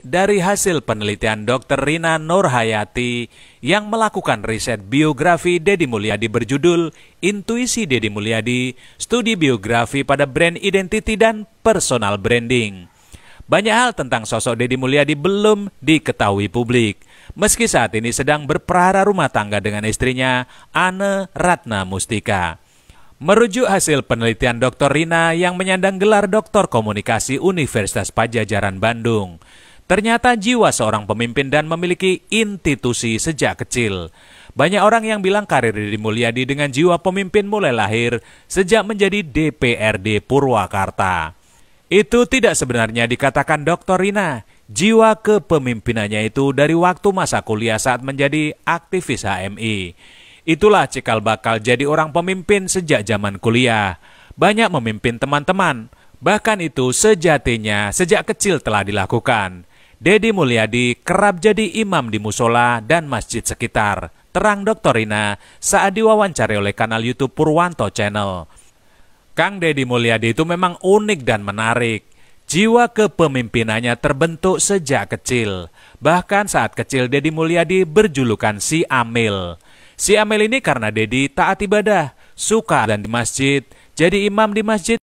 Dari hasil penelitian Dr. Rina Nurhayati yang melakukan riset biografi Deddy Mulyadi berjudul Intuisi Deddy Mulyadi, Studi Biografi pada Brand Identity dan Personal Branding. Banyak hal tentang sosok Deddy Mulyadi belum diketahui publik, meski saat ini sedang berperara rumah tangga dengan istrinya, Anne Ratna Mustika. Merujuk hasil penelitian Dr. Rina yang menyandang gelar Doktor Komunikasi Universitas Pajajaran Bandung, Ternyata jiwa seorang pemimpin dan memiliki institusi sejak kecil. Banyak orang yang bilang karir Deddy Mulyadi dengan jiwa pemimpin mulai lahir sejak menjadi DPRD Purwakarta. Itu tidak sebenarnya dikatakan Dr. Rina. Jiwa kepemimpinannya itu dari waktu masa kuliah saat menjadi aktivis HMI. Itulah cikal bakal jadi orang pemimpin sejak zaman kuliah. Banyak memimpin teman-teman. Bahkan itu sejatinya sejak kecil telah dilakukan. Dedi Mulyadi kerap jadi imam di musola dan masjid sekitar. Terang Doktorina saat diwawancari oleh kanal YouTube Purwanto Channel. Kang Dedi Mulyadi itu memang unik dan menarik. Jiwa kepemimpinannya terbentuk sejak kecil. Bahkan saat kecil Dedi Mulyadi berjulukan si Amil. Si Amil ini karena Dedi taat ibadah, suka dan di masjid, jadi imam di masjid